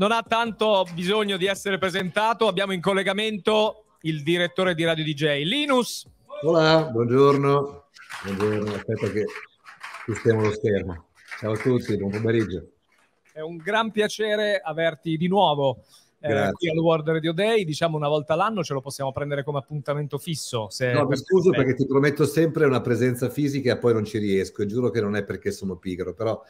non ha tanto bisogno di essere presentato. Abbiamo in collegamento il direttore di Radio DJ, Linus. Hola, buongiorno. Buongiorno, aspetta che sistemo lo schermo. Ciao a tutti, buon pomeriggio. È un gran piacere averti di nuovo eh, qui al World Radio Day, diciamo una volta l'anno ce lo possiamo prendere come appuntamento fisso. Se no, mi scuso perché ti prometto sempre una presenza fisica e poi non ci riesco, e giuro che non è perché sono pigro, però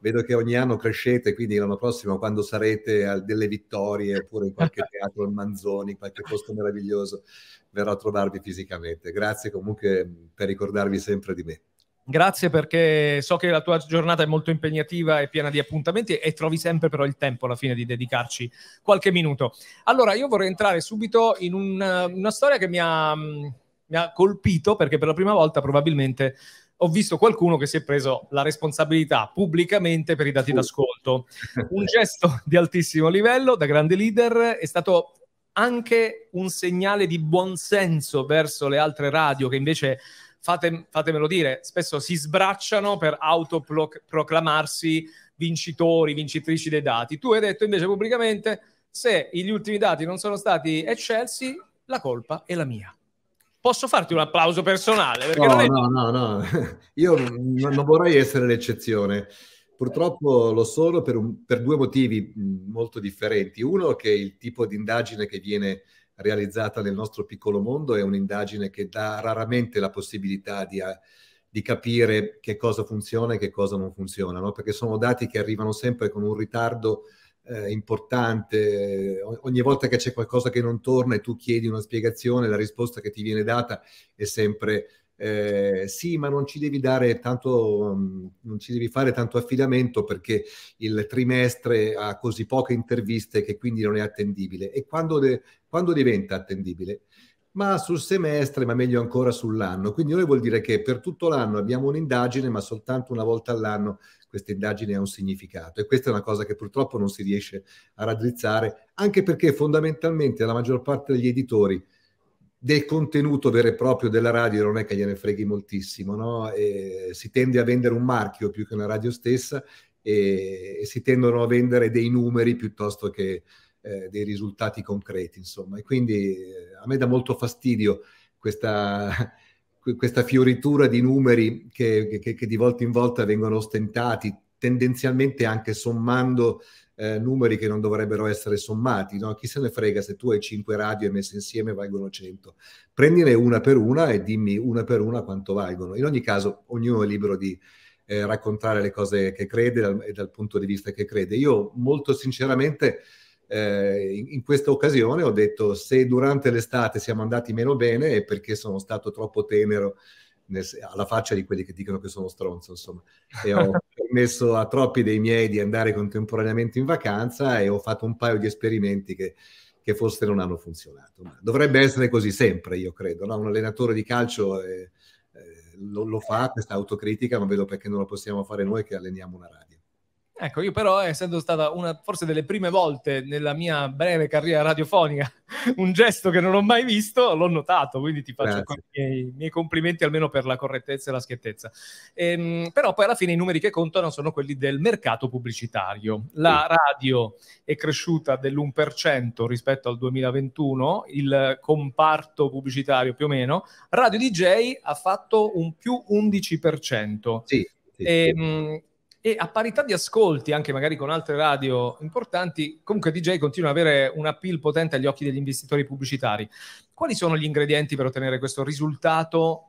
vedo che ogni anno crescete, quindi l'anno prossimo quando sarete a delle vittorie oppure in qualche teatro al Manzoni, qualche posto meraviglioso, verrò a trovarvi fisicamente. Grazie comunque per ricordarvi sempre di me. Grazie perché so che la tua giornata è molto impegnativa e piena di appuntamenti e trovi sempre però il tempo alla fine di dedicarci qualche minuto. Allora, io vorrei entrare subito in un, una storia che mi ha, mm, mi ha colpito perché per la prima volta probabilmente ho visto qualcuno che si è preso la responsabilità pubblicamente per i dati d'ascolto. Un gesto di altissimo livello da grande leader è stato anche un segnale di buonsenso verso le altre radio che invece fate, fatemelo dire, spesso si sbracciano per autoproclamarsi vincitori, vincitrici dei dati. Tu hai detto invece pubblicamente, se gli ultimi dati non sono stati eccelsi, la colpa è la mia. Posso farti un applauso personale? No, è... no, no, no, io non vorrei essere l'eccezione. Purtroppo lo sono per, un, per due motivi mm, molto differenti. Uno che è il tipo di indagine che viene realizzata nel nostro piccolo mondo, è un'indagine che dà raramente la possibilità di, eh, di, capire che cosa funziona e che cosa non funziona, no? perché sono dati che arrivano sempre con un ritardo eh, importante, eh, ogni volta che c'è qualcosa che non torna e tu chiedi una spiegazione, la risposta che ti viene data è sempre eh, sì, ma non ci devi dare tanto, mm, non ci devi fare tanto affidamento perché il trimestre ha così poche interviste che quindi non è attendibile. E quando, de, quando diventa attendibile? Ma sul semestre, ma meglio ancora sull'anno. Quindi noi vuol dire che per tutto l'anno abbiamo un'indagine, ma soltanto una volta all'anno questa indagine ha un significato e questa è una cosa che purtroppo non si riesce a raddrizzare, anche perché fondamentalmente la maggior parte degli editori del contenuto vero e proprio della radio non è che gliene freghi moltissimo, no? si tende a vendere un marchio più che una radio stessa e, e si tendono a vendere dei numeri piuttosto che eh, dei risultati concreti, insomma. E quindi eh, a me dà molto fastidio questa, questa fioritura di numeri che, che, che di volta in volta vengono ostentati, tendenzialmente anche sommando eh, numeri che non dovrebbero essere sommati. No? Chi se ne frega se tu hai 5 radio e messe insieme valgono 100. Prendine una per una e dimmi una per una quanto valgono. In ogni caso, ognuno è libero di eh, raccontare le cose che crede dal, e dal punto di vista che crede. Io molto sinceramente... Eh, in, in, questa occasione ho detto se durante l'estate siamo andati meno bene è perché sono stato troppo tenero nel, alla faccia di quelli che dicono che sono stronzo, insomma. E ho permesso a troppi dei miei di andare contemporaneamente in vacanza e ho fatto un paio di esperimenti che, che forse non hanno funzionato. Ma dovrebbe essere così sempre, io credo. No? Un allenatore di calcio eh, eh, lo, lo fa, questa autocritica, ma vedo perché non la possiamo fare noi che alleniamo una radio. Ecco, io però, essendo stata una forse delle prime volte nella mia breve carriera radiofonica, un gesto che non ho mai visto, l'ho notato, quindi ti faccio i miei, miei, complimenti almeno per la correttezza e la schiettezza. Ehm, però poi alla fine i numeri che contano sono quelli del mercato pubblicitario. La radio è cresciuta dell'1% rispetto al 2021, il comparto pubblicitario più o meno. Radio DJ ha fatto un più 11%. Sì. sì. E, ehm, e a parità di ascolti, anche magari con altre radio importanti, comunque DJ continua ad avere un appeal potente agli occhi degli investitori pubblicitari. Quali sono gli ingredienti per ottenere questo risultato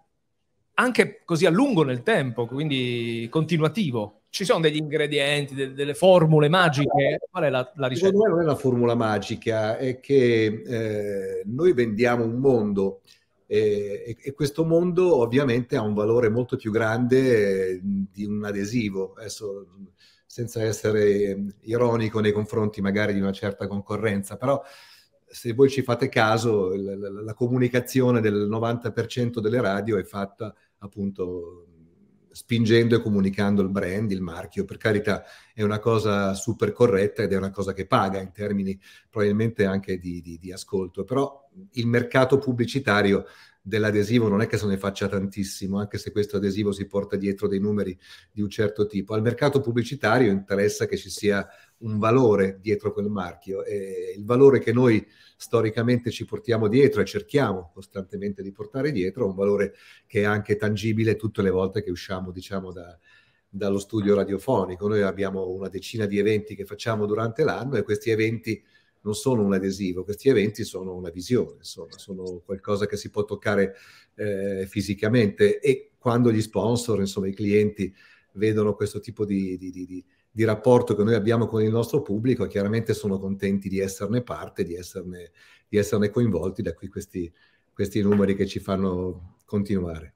anche così a lungo nel tempo, quindi continuativo? Ci sono degli ingredienti, de- delle formule magiche? Qual è la, la ricetta? Secondo me non è una formula magica, è che eh, noi vendiamo un mondo e, e, questo mondo ovviamente ha un valore molto più grande eh, di un adesivo, adesso senza essere ehm, ironico nei confronti magari di una certa concorrenza, però se voi ci fate caso la, la, la comunicazione del 90% delle radio è fatta appunto spingendo e comunicando il brand, il marchio, per carità è una cosa super corretta ed è una cosa che paga in termini probabilmente anche di, di, di ascolto, però il mercato pubblicitario dell'adesivo non è che se ne faccia tantissimo, anche se questo adesivo si porta dietro dei numeri di un certo tipo. Al mercato pubblicitario interessa che ci sia un valore dietro quel marchio e il valore che noi storicamente ci portiamo dietro e cerchiamo costantemente di portare dietro è un valore che è anche tangibile tutte le volte che usciamo, diciamo, da, dallo studio radiofonico. Noi abbiamo una decina di eventi che facciamo durante l'anno e questi eventi non sono un adesivo, questi eventi sono una visione, insomma, certo. sono qualcosa che si può toccare eh, fisicamente e quando gli sponsor, insomma i clienti vedono questo tipo di, di, di, di, rapporto che noi abbiamo con il nostro pubblico, chiaramente sono contenti di esserne parte, di esserne, esserne coinvolti, da qui questi, questi numeri che ci fanno continuare.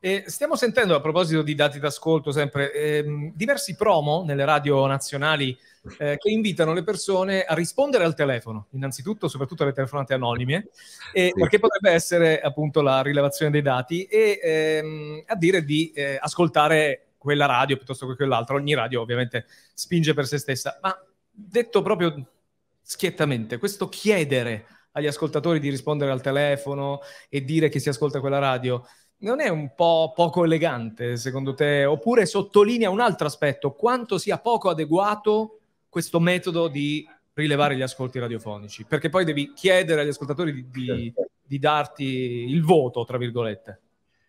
Eh, stiamo sentendo, a proposito di dati d'ascolto, sempre ehm, diversi promo nelle radio nazionali eh, che invitano le persone a rispondere al telefono, innanzitutto, soprattutto alle telefonate anonime, eh, sì. perché potrebbe essere appunto la rilevazione dei dati e ehm, a dire di eh, ascoltare quella radio piuttosto che quell'altra. Ogni radio ovviamente spinge per se stessa, ma detto proprio schiettamente, questo chiedere agli ascoltatori di rispondere al telefono e dire che si ascolta quella radio non è un po' poco elegante secondo te? Oppure sottolinea un altro aspetto, quanto sia poco adeguato questo metodo di rilevare gli ascolti radiofonici? Perché poi devi chiedere agli ascoltatori di, di, certo. di darti il voto, tra virgolette.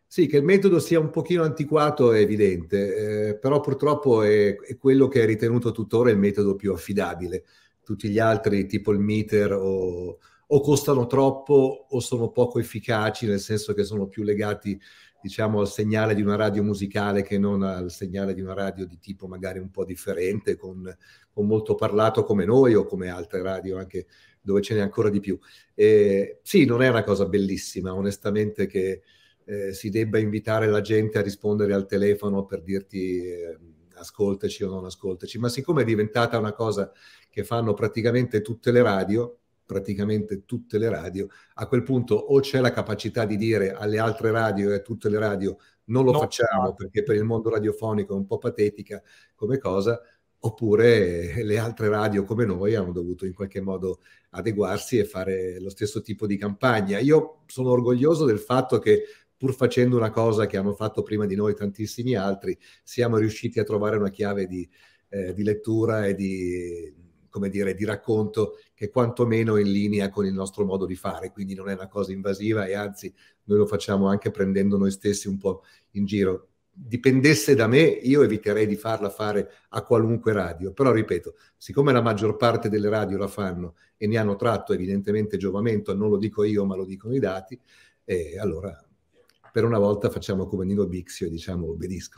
Sì, che il metodo sia un pochino antiquato è evidente, eh, però purtroppo è, è, quello che è ritenuto tuttora il metodo più affidabile. Tutti gli altri, tipo il meter o o costano troppo o sono poco efficaci, nel senso che sono più legati diciamo al segnale di una radio musicale che non al segnale di una radio di tipo magari un po' differente, con, con molto parlato come noi o come altre radio anche dove ce n'è ancora di più. Eh, sì, non è una cosa bellissima, onestamente, che eh, si debba invitare la gente a rispondere al telefono per dirti... Eh, ascoltaci o non ascoltaci, ma siccome è diventata una cosa che fanno praticamente tutte le radio, praticamente tutte le radio, a quel punto o c'è la capacità di dire alle altre radio e a tutte le radio non lo no. facciamo perché per il mondo radiofonico è un po' patetica come cosa, oppure le altre radio come noi hanno dovuto in qualche modo adeguarsi e fare lo stesso tipo di campagna. Io sono orgoglioso del fatto che pur facendo una cosa che hanno fatto prima di noi tantissimi altri, siamo riusciti a trovare una chiave di, eh, di lettura e di, dire, di racconto che quantomeno in linea con il nostro modo di fare, quindi non è una cosa invasiva e anzi noi lo facciamo anche prendendo noi stessi un po' in giro. Dipendesse da me, io eviterei di farla fare a qualunque radio, però ripeto, siccome la maggior parte delle radio la fanno e ne hanno tratto evidentemente giovamento, non lo dico io ma lo dicono i dati, eh, allora per una volta facciamo come Nino Bixio e diciamo obbedisco.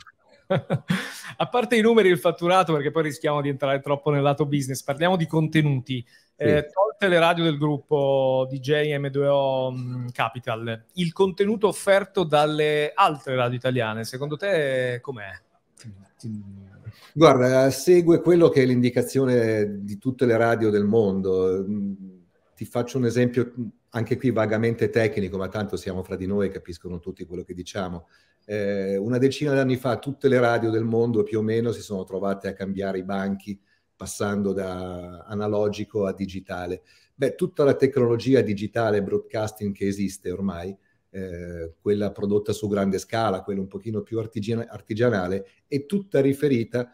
a parte i numeri e il fatturato, perché poi rischiamo di entrare troppo nel lato business, parliamo di contenuti. Sì. Eh, tolte le radio del gruppo DJ M2O mm, Capital, il contenuto offerto dalle altre radio italiane, secondo te com'è? Guarda, segue quello che è l'indicazione di tutte le radio del mondo. Mm, ti faccio un esempio mm, anche qui vagamente tecnico, ma tanto siamo fra di noi, e capiscono tutti quello che diciamo. Eh, una decina di anni fa tutte le radio del mondo più o meno si sono trovate a cambiare i banchi passando da analogico a digitale. Beh, tutta la tecnologia digitale broadcasting che esiste ormai, eh, quella prodotta su grande scala, quella un pochino più artigian- artigianale, è tutta riferita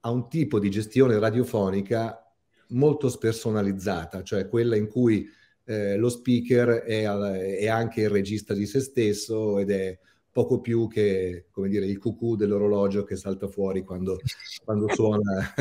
a un tipo di gestione radiofonica molto spersonalizzata, cioè quella in cui eh, lo speaker è, al, è, anche il regista di se stesso ed è poco più che come dire, il cucù dell'orologio che salta fuori quando, quando suona.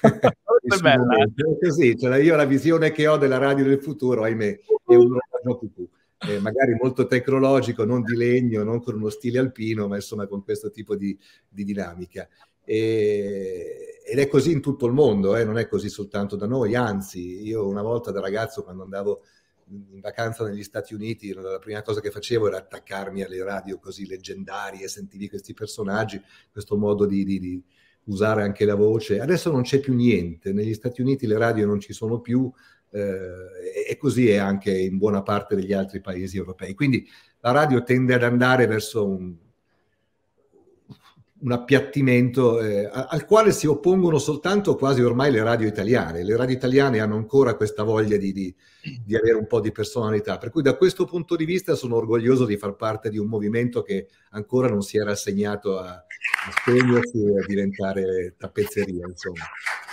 Eh. Così, cioè, io la visione che ho della radio del futuro, ahimè, è un orologio cucù. Eh, magari molto tecnologico, non di legno, non con uno stile alpino, ma insomma con questo tipo di, di dinamica. E, ed è così in tutto il mondo, eh, non è così soltanto da noi, anzi io una volta da ragazzo quando andavo in vacanza negli Stati Uniti, la prima cosa che facevo era attaccarmi alle radio così leggendarie, sentivi questi personaggi, questo modo di, di, di usare anche la voce. Adesso non c'è più niente, negli Stati Uniti le radio non ci sono più, eh, e così è anche in buona parte degli altri paesi europei. Quindi la radio tende ad andare verso un, un appiattimento eh, al quale si oppongono soltanto quasi ormai le radio italiane. Le radio italiane hanno ancora questa voglia di, di, di, avere un po' di personalità, per cui da questo punto di vista sono orgoglioso di far parte di un movimento che ancora non si era assegnato a, a spegnersi e a diventare tappezzeria. Insomma.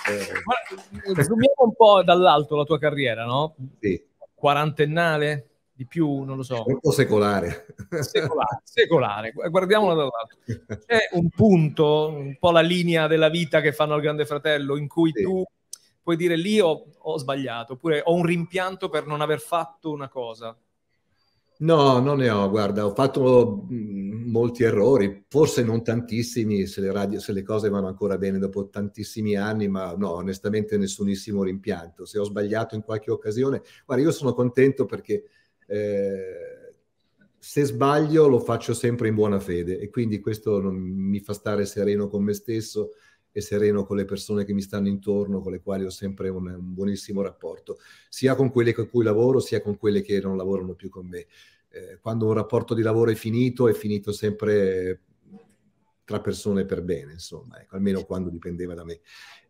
Eh. Guarda, un po' dall'alto la tua carriera, no? Sì. Quarantennale? di più, non lo so. Un po' secolare. Secolare, secolare. guardiamola dall'altro. C'è un punto, un po' la linea della vita che fanno al Grande Fratello, in cui sì. tu puoi dire lì ho, ho, sbagliato, oppure ho un rimpianto per non aver fatto una cosa. No, non ne ho, guarda, ho fatto molti errori, forse non tantissimi, se le, radio, se le cose vanno ancora bene dopo tantissimi anni, ma no, onestamente nessunissimo rimpianto. Se ho sbagliato in qualche occasione, guarda, io sono contento perché eh, se sbaglio lo faccio sempre in buona fede e quindi questo non, mi fa stare sereno con me stesso e sereno con le persone che mi stanno intorno, con le quali ho sempre un, un buonissimo rapporto, sia con quelle con cui lavoro, sia con quelle che non lavorano più con me. Eh, quando un rapporto di lavoro è finito, è finito sempre tra persone per bene, insomma, ecco, almeno quando dipendeva da me.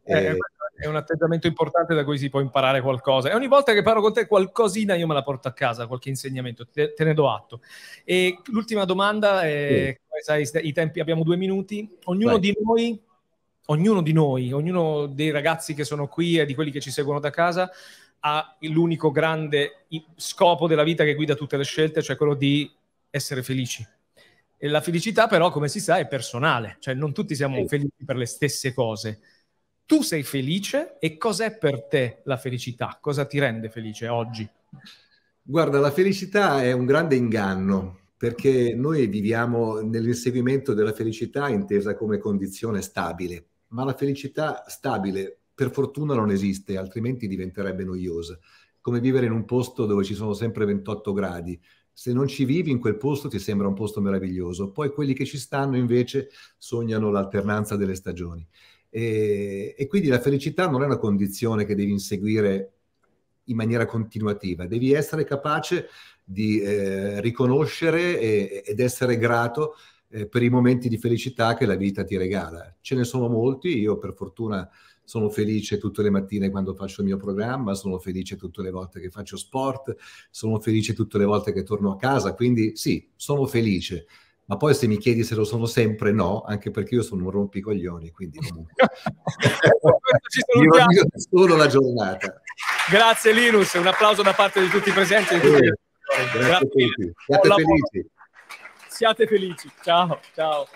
Eh, eh, è un atteggiamento importante da cui si può imparare qualcosa. E ogni volta che parlo con te qualcosina io me la porto a casa, qualche insegnamento, te, te ne do atto. E l'ultima domanda è, sì. sai, i tempi, abbiamo due minuti, ognuno Vai. di noi, ognuno di noi, ognuno dei ragazzi che sono qui e di quelli che ci seguono da casa, ha l'unico grande scopo della vita che guida tutte le scelte, cioè quello di essere felici. E la felicità però, come si sa, è personale, cioè non tutti siamo sì. felici per le stesse cose tu sei felice e cos'è per te la felicità? Cosa ti rende felice oggi? Guarda, la felicità è un grande inganno perché noi viviamo nell'inseguimento della felicità intesa come condizione stabile, ma la felicità stabile per fortuna non esiste, altrimenti diventerebbe noiosa. Come vivere in un posto dove ci sono sempre 28 gradi, se non ci vivi in quel posto ti sembra un posto meraviglioso, poi quelli che ci stanno invece sognano l'alternanza delle stagioni. E, e quindi la felicità non è una condizione che devi inseguire in maniera continuativa, devi essere capace di eh, riconoscere e, ed essere grato eh, per i momenti di felicità che la vita ti regala. Ce ne sono molti, io per fortuna sono felice tutte le mattine quando faccio il mio programma, sono felice tutte le volte che faccio sport, sono felice tutte le volte che torno a casa, quindi sì, sono felice ma poi se mi chiedi se lo sono sempre, no, anche perché io sono un rompicoglioni, quindi comunque ci solo la giornata. Grazie Linus, un applauso da parte di tutti i presenti. Eh, grazie, grazie a tutti, siate felici. Siate felici, ciao, ciao.